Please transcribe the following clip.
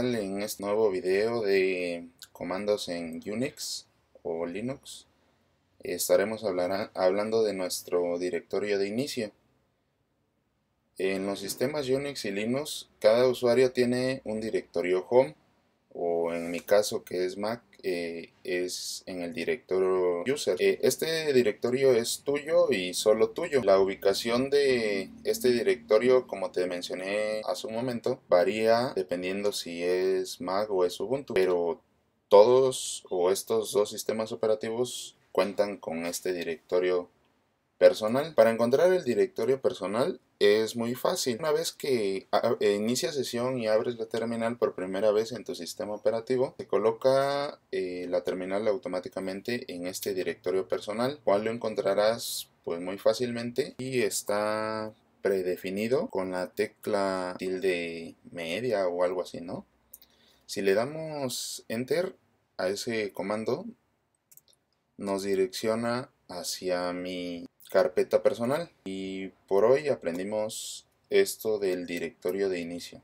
en este nuevo video de comandos en Unix o Linux? Estaremos hablando de nuestro directorio de inicio. En los sistemas Unix y Linux, cada usuario tiene un directorio home en mi caso que es Mac, eh, es en el directorio user. Eh, este directorio es tuyo y solo tuyo. La ubicación de este directorio, como te mencioné hace un momento, varía dependiendo si es Mac o es Ubuntu, pero todos o estos dos sistemas operativos cuentan con este directorio personal. Para encontrar el directorio personal es muy fácil. Una vez que inicia sesión y abres la terminal por primera vez en tu sistema operativo, se coloca eh, la terminal automáticamente en este directorio personal, cual lo encontrarás pues muy fácilmente y está predefinido con la tecla tilde media o algo así, ¿no? Si le damos enter a ese comando, nos direcciona hacia mi carpeta personal y por hoy aprendimos esto del directorio de inicio.